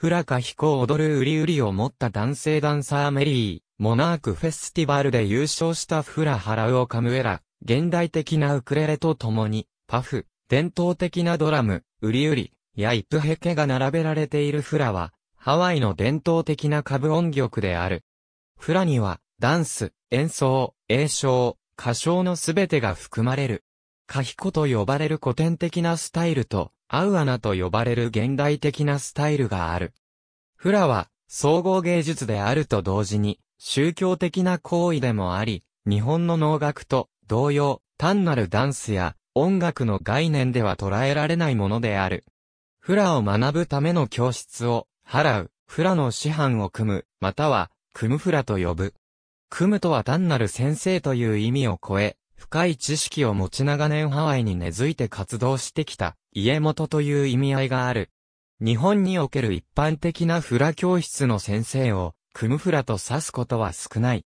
フラカ飛行踊るウリウリを持った男性ダンサーメリー、モナークフェスティバルで優勝したフラハラウオカムエラ、現代的なウクレレと共に、パフ、伝統的なドラム、ウリウリ、やイプヘケが並べられているフラは、ハワイの伝統的な舞音曲である。フラには、ダンス、演奏、映唱、歌唱のすべてが含まれる。カヒコと呼ばれる古典的なスタイルと、アウアナと呼ばれる現代的なスタイルがある。フラは、総合芸術であると同時に、宗教的な行為でもあり、日本の能楽と同様、単なるダンスや音楽の概念では捉えられないものである。フラを学ぶための教室を、払う、フラの師範を組む、または、組むフラと呼ぶ。組むとは単なる先生という意味を超え、深い知識を持ち長年ハワイに根付いて活動してきた、家元という意味合いがある。日本における一般的なフラ教室の先生を、クムフラと指すことは少ない。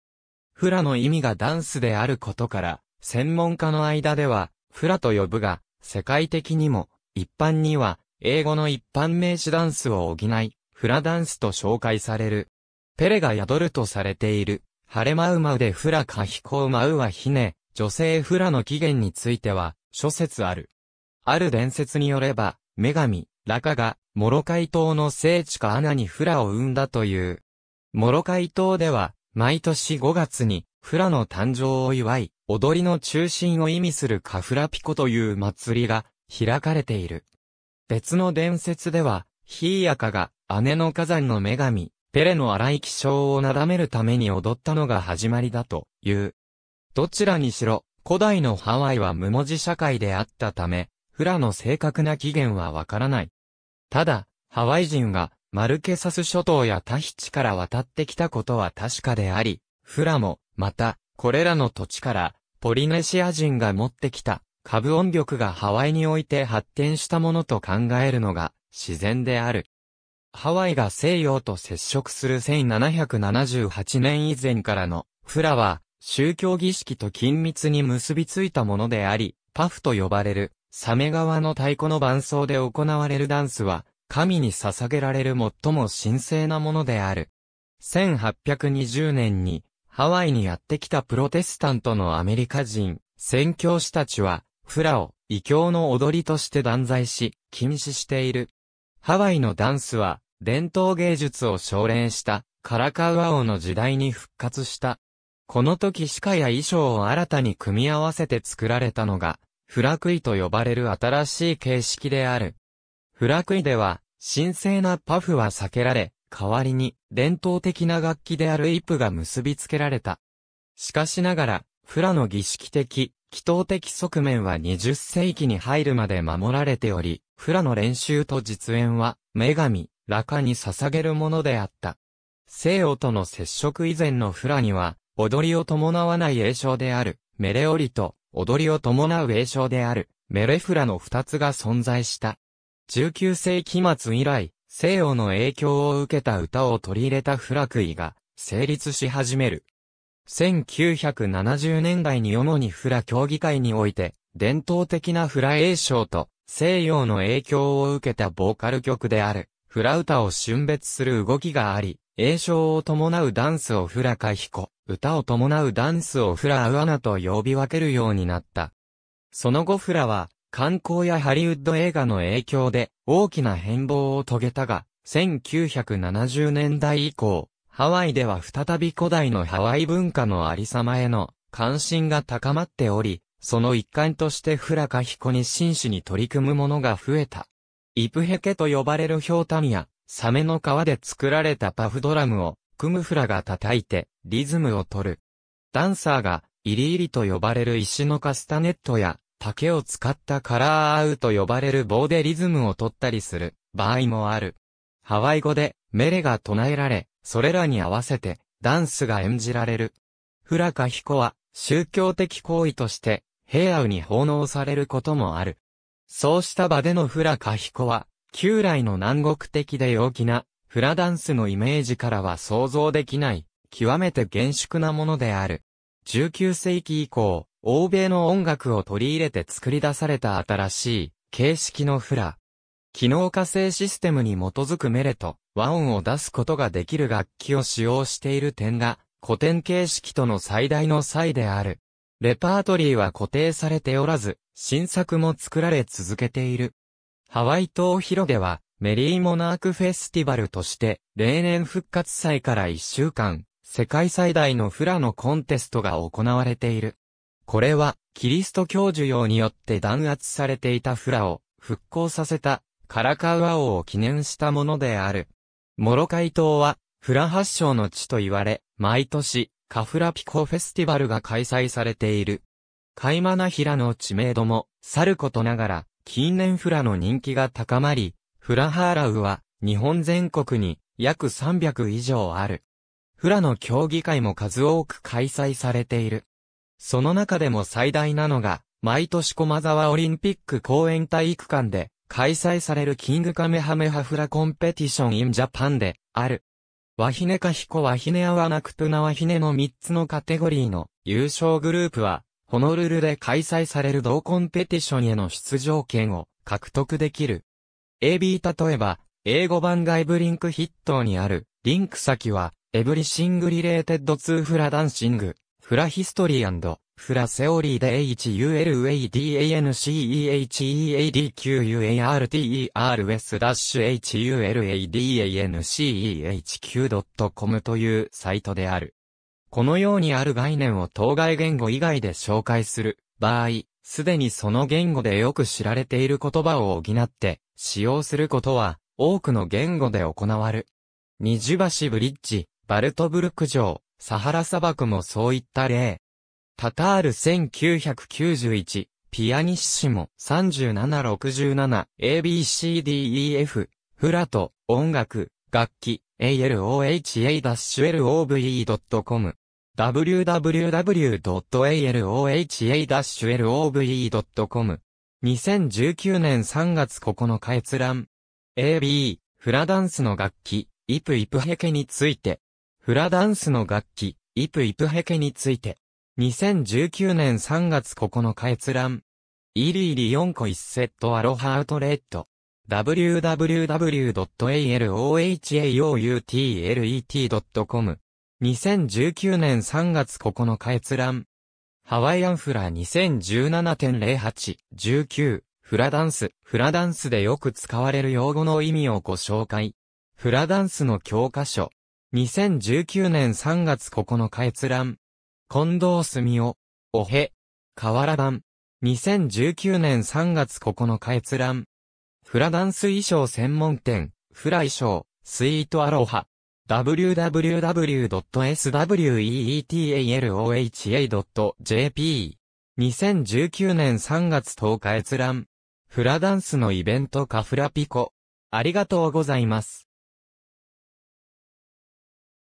フラの意味がダンスであることから、専門家の間では、フラと呼ぶが、世界的にも、一般には、英語の一般名詞ダンスを補い、フラダンスと紹介される。ペレが宿るとされている、ハレマウマウでフラか飛行マウはひね、女性フラの起源については、諸説ある。ある伝説によれば、女神、ラカが、モロカイ島の聖地かアナにフラを生んだという。モロカイ島では、毎年5月に、フラの誕生を祝い、踊りの中心を意味するカフラピコという祭りが、開かれている。別の伝説では、ヒーヤカが、姉の火山の女神、ペレの荒い気象をなだめるために踊ったのが始まりだという。どちらにしろ、古代のハワイは無文字社会であったため、フラの正確な起源はわからない。ただ、ハワイ人がマルケサス諸島やタヒチから渡ってきたことは確かであり、フラも、また、これらの土地から、ポリネシア人が持ってきた、株音力がハワイにおいて発展したものと考えるのが、自然である。ハワイが西洋と接触する1778年以前からの、フラは、宗教儀式と緊密に結びついたものであり、パフと呼ばれるサメ川の太鼓の伴奏で行われるダンスは、神に捧げられる最も神聖なものである。1820年に、ハワイにやってきたプロテスタントのアメリカ人、宣教師たちは、フラを異教の踊りとして断罪し、禁止している。ハワイのダンスは、伝統芸術を奨励した、カラカウアオの時代に復活した。この時歯科や衣装を新たに組み合わせて作られたのが、フラクイと呼ばれる新しい形式である。フラクイでは、神聖なパフは避けられ、代わりに伝統的な楽器であるイプが結びつけられた。しかしながら、フラの儀式的、祈祷的側面は20世紀に入るまで守られており、フラの練習と実演は、女神、ラカに捧げるものであった。西洋との接触以前のフラには、踊りを伴わない栄称である、メレオリと、踊りを伴う栄称である、メレフラの二つが存在した。19世紀末以来、西洋の影響を受けた歌を取り入れたフラクイが、成立し始める。1970年代に主にフラ協議会において、伝統的なフラ栄唱と西洋の影響を受けたボーカル曲である、フラ歌を春別する動きがあり、栄唱を伴うダンスをフラカヒ歌を伴うダンスをフラ・アウアナと呼び分けるようになった。その後フラは、観光やハリウッド映画の影響で大きな変貌を遂げたが、1970年代以降、ハワイでは再び古代のハワイ文化のありさまへの関心が高まっており、その一環としてフラカヒコに真摯に取り組むものが増えた。イプヘケと呼ばれるヒョうタミや、サメの皮で作られたパフドラムをクムフラが叩いて、リズムを取る。ダンサーが、イリイリと呼ばれる石のカスタネットや、竹を使ったカラーアウと呼ばれる棒でリズムを取ったりする場合もある。ハワイ語でメレが唱えられ、それらに合わせてダンスが演じられる。フラカヒコは宗教的行為として平アウに奉納されることもある。そうした場でのフラカヒコは、旧来の南国的で陽気なフラダンスのイメージからは想像できない、極めて厳粛なものである。19世紀以降、欧米の音楽を取り入れて作り出された新しい、形式のフラ。機能化性システムに基づくメレと和音を出すことができる楽器を使用している点が古典形式との最大の差異である。レパートリーは固定されておらず、新作も作られ続けている。ハワイ島広ではメリーモナークフェスティバルとして、例年復活祭から1週間、世界最大のフラのコンテストが行われている。これは、キリスト教授用によって弾圧されていたフラを復興させたカラカウア王を記念したものである。モロカイ島はフラ発祥の地と言われ、毎年カフラピコフェスティバルが開催されている。カイマナヒラの知名度もさることながら、近年フラの人気が高まり、フラハーラウは、日本全国に約300以上ある。フラの競技会も数多く開催されている。その中でも最大なのが、毎年駒沢オリンピック公園体育館で開催されるキングカメハメハフラコンペティションインジャパンである。ワヒネカヒコワヒネアワナクプナワヒネの3つのカテゴリーの優勝グループは、ホノルルで開催される同コンペティションへの出場権を獲得できる。AB 例えば、英語版外部リンク筆頭にある、リンク先は、エブリシングリレーテッドツーフラダンシング、フラヒストリーフラセオリーで h u l a d a n c h e a d q u a r t e r s h u l a d a n c h e h q c o m というサイトである。このようにある概念を当該言語以外で紹介する場合、すでにその言語でよく知られている言葉を補って、使用することは、多くの言語で行われる。二ジュバシブリッジ、バルトブルク城、サハラ砂漠もそういった例。タタール1991、ピアニッシモ3767、ABCDEF、フラト、音楽、楽器、aloha-love.com www.aloha-love.com 2019年3月9日閲覧。AB、フラダンスの楽器、イプイプヘケについて。フラダンスの楽器、イプイプヘケについて。2019年3月9日閲覧。イリイリ4個1セットアロハアウトレット。www.alohautlet.com。2019年3月9日閲覧。ハワイアンフラ2017.08、19、フラダンス。フラダンスでよく使われる用語の意味をご紹介。フラダンスの教科書。2019年3月9日閲覧。近藤澄夫。おへ。河原版。2019年3月9日閲覧。フラダンス衣装専門店。フラ衣装。スイートアロハ。www.sweetaloha.jp。2019年3月10日閲覧。フラダンスのイベントカフラピコ。ありがとうございます。